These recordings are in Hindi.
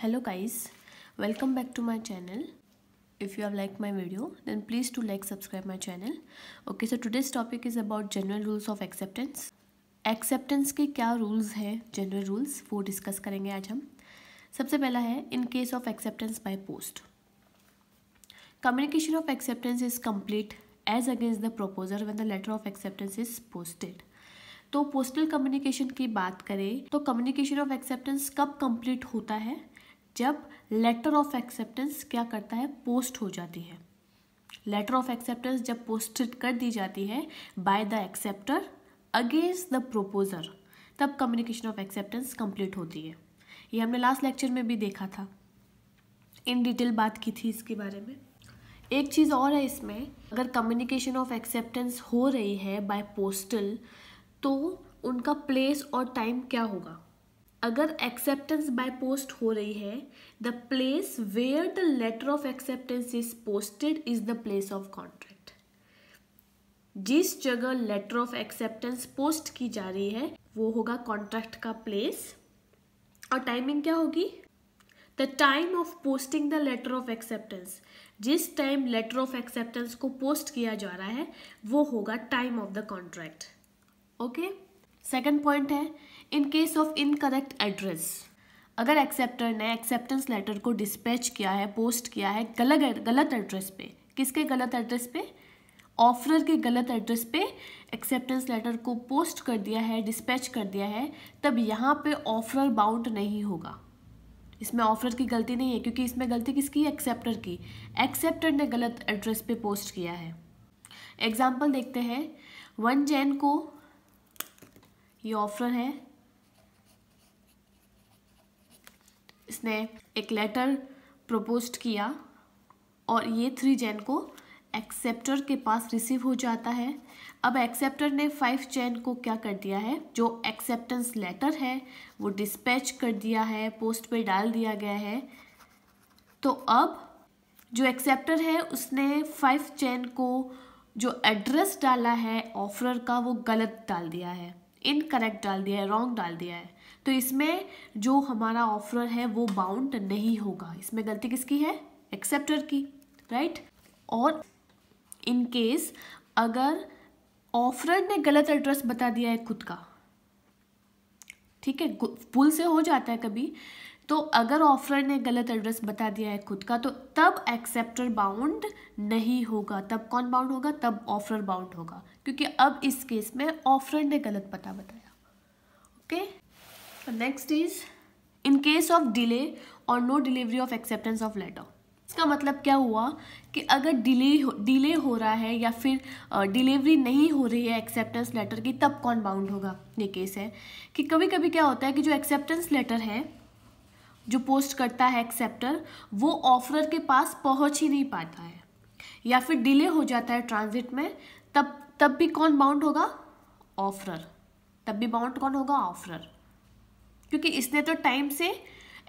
hello guys welcome back to my channel if you have liked my video then please do like subscribe my channel okay so today's topic is about general rules of acceptance acceptance के क्या rules हैं general rules वो discuss करेंगे आज हम सबसे पहला है in case of acceptance by post communication of acceptance is complete as against the proposer when the letter of acceptance is posted तो पोस्टल कम्युनिकेशन की बात करें तो कम्युनिकेशन ऑफ एक्सेप्टेंस कब कंप्लीट होता है जब लेटर ऑफ एक्सेप्टेंस क्या करता है पोस्ट हो जाती है लेटर ऑफ एक्सेप्टेंस जब पोस्टेड कर दी जाती है by the acceptor against the proposer तब कम्युनिकेशन ऑफ एक्सेप्टेंस कंप्लीट होती है ये हमने लास्ट लेक्चर में भी देखा था इन डिटेल बात की थी इसके बारे में एक चीज़ और है इसमें अगर कम्युनिकेशन ऑफ एक्सेप्टेंस हो रही है बाय पोस्टल तो उनका प्लेस और टाइम क्या होगा अगर एक्सेप्टेंस बाय पोस्ट हो रही है the place where the letter of acceptance is posted is the place of contract जिस जगह लेटर ऑफ एक्सेप्टेंस पोस्ट की जा रही है वो होगा कॉन्ट्रैक्ट का प्लेस और टाइमिंग क्या होगी the time of posting the letter of acceptance जिस टाइम लेटर ऑफ एक्सेप्टेंस को पोस्ट किया जा रहा है वो होगा time of the contract okay second point है in case of incorrect address अगर एक्सेप्टर ने एक्सेप्टेंस लेटर को डिस्पैच किया है पोस्ट किया है गलत गलत एड्रेस पे किसके गलत एड्रेस पे ऑफरर के गलत एड्रेस पे एक्सेप्टेंस लेटर को पोस्ट कर दिया है डिस्पैच कर दिया है तब यहाँ पे ऑफरर बाउंड नहीं होगा इसमें ऑफरर की गलती नहीं है क्योंकि इसमें गलती किसकी है एक्सेप्टर की एक्सेप्टर ने गलत एड्रेस पे पोस्ट किया है एग्जाम्पल देखते हैं वन जैन को ये ऑफर है इसने एक लेटर प्रपोज किया और ये थ्री जैन को एक्सेप्टर के पास रिसीव हो जाता है अब एक्सेप्टर ने फाइव चैन को क्या कर दिया है जो एक्सेप्टेंस लेटर है वो डिस्पैच कर दिया है पोस्ट पे डाल दिया गया है तो अब जो एक्सेप्टर है उसने फाइव चैन को जो एड्रेस डाला है ऑफरर का वो गलत डाल दिया है इनकरेक्ट डाल दिया है रॉन्ग डाल दिया है तो इसमें जो हमारा ऑफर है वो बाउंड नहीं होगा इसमें गलती किसकी है एक्सेप्टर की राइट right? और इन केस अगर ऑफरर ने गलत एड्रेस बता दिया है खुद का ठीक है भूल से हो जाता है कभी तो अगर ऑफर ने गलत एड्रेस बता दिया है खुद का तो तब एक्सेप्टर बाउंड नहीं होगा तब कौन बाउंड होगा तब ऑफर बाउंड होगा क्योंकि अब इस केस में ऑफर ने गलत पता बताया okay next is in case of delay और no delivery of acceptance of letter इसका मतलब क्या हुआ कि अगर डिले डिले हो रहा है या फिर डिलीवरी नहीं हो रही है एक्सेप्टेंस लेटर की तब कौन बाउंड होगा ये केस है कि कभी कभी क्या होता है कि जो एक्सेप्टेंस लेटर है जो पोस्ट करता है एक्सेप्टर वो ऑफरर के पास पहुंच ही नहीं पाता है या फिर डिले हो जाता है ट्रांजिट में तब तब भी कौन बाउंड होगा ऑफरर तब भी बाउंड कौन होगा ऑफरर क्योंकि इसने तो टाइम से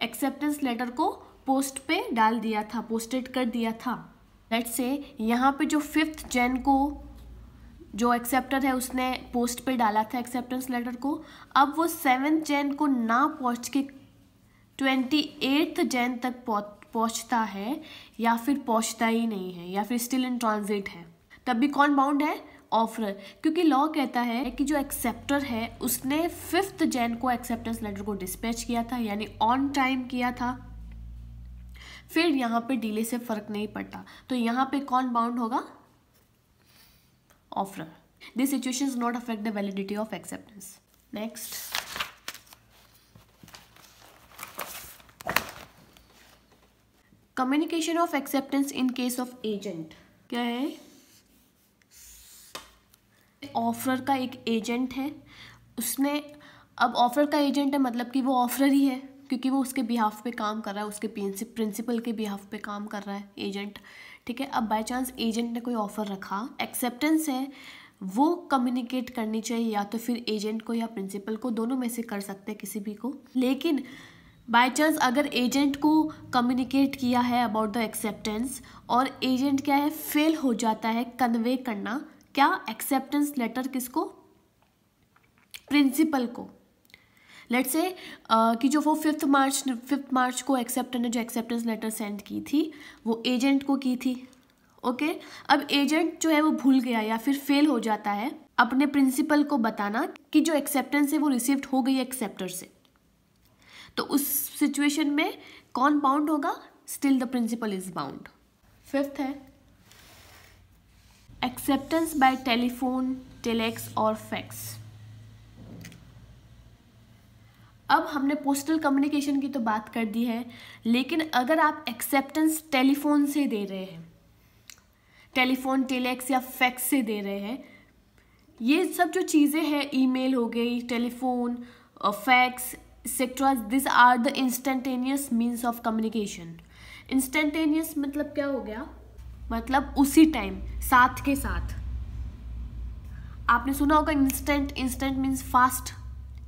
एक्सेप्टेंस लेटर को पोस्ट पे डाल दिया था पोस्टेड कर दिया था लेट से यहाँ पे जो फिफ्थ जैन को जो एक्सेप्टर है उसने पोस्ट पे डाला था एक्सेप्टेंस लेटर को अब वो सेवन जैन को ना पहुँच के ट्वेंटी एट्थ जैन तक पहुंचता है या फिर पहुंचता ही नहीं है या फिर स्टिल इन ट्रांजिट है तब भी कौन बाउंड है ऑफर क्योंकि लॉ कहता है कि जो एक्सेप्टर है उसने फिफ्थ जैन को एक्सेप्टेंस लेटर को डिस्पैच किया था यानी ऑन टाइम किया था फिर यहाँ पे डिले से फर्क नहीं पड़ता तो यहाँ पे कौन बाउंड होगा offer this situation not affect the validity of acceptance next communication of acceptance in case of agent क्या है ऑफर का एक एजेंट है उसने अब ऑफर का एजेंट है मतलब कि वो ऑफर ही है क्योंकि वो उसके बिहाफ पे काम कर रहा है उसके प्रिंसिपल के बिहाफ पे काम कर रहा है एजेंट ठीक है अब बाय चांस एजेंट ने कोई ऑफ़र रखा एक्सेप्टेंस है वो कम्युनिकेट करनी चाहिए या तो फिर एजेंट को या प्रिंसिपल को दोनों में से कर सकते हैं किसी भी को लेकिन बाय चांस अगर एजेंट को कम्युनिकेट किया है अबाउट द एक्सेप्टेंस और एजेंट क्या है फेल हो जाता है कन्वे करना क्या एक्सेप्टेंस लेटर किसको प्रिंसिपल को लेट से uh, कि जो वो फिफ्थ मार्च फिफ्थ मार्च को एक्सेप्टर ने जो एक्सेप्टेंस लेटर सेंड की थी वो एजेंट को की थी ओके okay? अब एजेंट जो है वो भूल गया या फिर फेल हो जाता है अपने प्रिंसिपल को बताना कि जो एक्सेप्टेंस है वो रिसीव्ड हो गई एक्सेप्टर से तो उस सिचुएशन में कौन बाउंड होगा still the principal is bound fifth है एक्सेप्टेंस बाय टेलीफोन टेलेक्स और फैक्स अब हमने पोस्टल कम्युनिकेशन की तो बात कर दी है लेकिन अगर आप एक्सेप्टेंस टेलीफोन से दे रहे हैं टेलीफोन टेलेक्स या फैक्स से दे रहे हैं ये सब जो चीज़ें हैं ईमेल हो गई टेलीफोन फैक्स सेक्ट्राज this are the instantaneous means of communication instantaneous मतलब क्या हो गया मतलब उसी टाइम साथ के साथ आपने सुना होगा instant instant means fast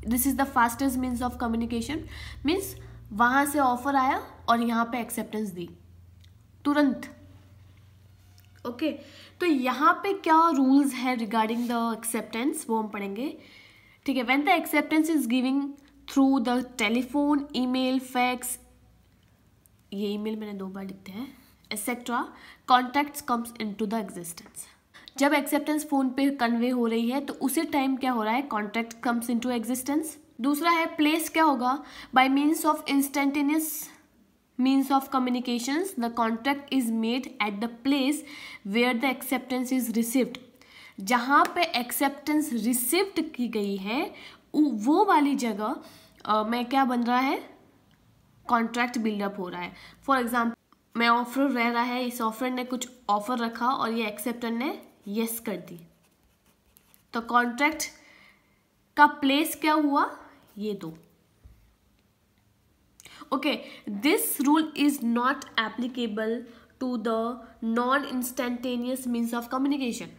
this is the fastest means of communication means वहां से ऑफर आया और यहाँ पे एक्सेप्टेंस दी तुरंत ओके okay. तो यहाँ पे क्या रूल्स है रिगार्डिंग द एक्सेप्टेंस वो हम पढ़ेंगे ठीक है when the acceptance is giving through the telephone email fax ये मेल मैंने दो बार लिखते हैं etcetera contacts comes into the existence जब एक्सेप्टेंस फ़ोन पे कन्वे हो रही है तो उसी टाइम क्या हो रहा है contact comes into existence दूसरा है प्लेस क्या होगा by means of instantaneous means of communications the contact is made at the place where the acceptance is received जहाँ पे एक्सेप्टेंस रिसिव्ड की गई है वो वाली जगह में क्या बन रहा है कॉन्ट्रैक्ट बिल्डअप हो रहा है फॉर एग्जाम्पल मैं ऑफर रह रहा है इस ऑफर ने कुछ ऑफर रखा और ये एक्सेप्टर ने यस कर दी तो कॉन्ट्रैक्ट का प्लेस क्या हुआ ये दो okay this rule is not applicable to the non instantaneous means of communication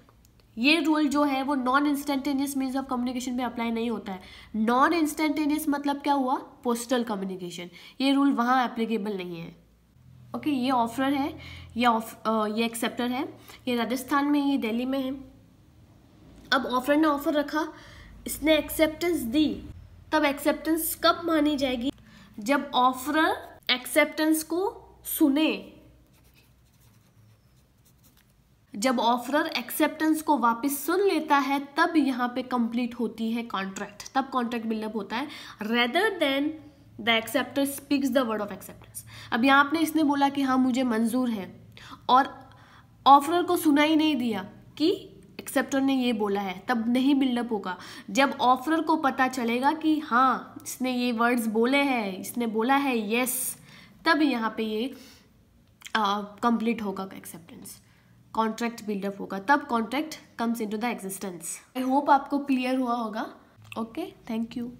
ये रूल जो है वो non instantaneous means of communication में अप्लाई नहीं होता है नॉन इंस्टेंटेनियस मतलब क्या हुआ पोस्टल कम्युनिकेशन ये रूल वहाँ एप्लीकेबल नहीं है ओके okay, ये ऑफर है ये ऑफ ये एक्सेप्टर है ये राजस्थान में ये दिल्ली में है अब ऑफर ने ऑफर रखा इसने एक्सेप्टेंस दी तब एक्सेप्टेंस कब मानी जाएगी जब ऑफर एक्सेप्टेंस को सुने जब ऑफरर एक्सेप्टेंस को वापस सुन लेता है तब यहाँ पे कंप्लीट होती है कॉन्ट्रैक्ट तब कॉन्ट्रैक्ट बिल्डअप होता है rather than the acceptor speaks the word of acceptance अब यहाँ आपने इसने बोला कि हाँ मुझे मंजूर है और ऑफरर को सुना ही नहीं दिया कि एक्सेप्टर ने ये बोला है तब नहीं बिल्डअप होगा जब ऑफरर को पता चलेगा कि हाँ इसने ये वर्ड्स बोले हैं इसने बोला है येस तब यहाँ पे ये कंप्लीट होगा एक्सेप्टेंस कॉन्ट्रैक्ट बिल्डअप होगा तब contract comes into the existence I hope आपको क्लियर हुआ होगा ओके थैंक यू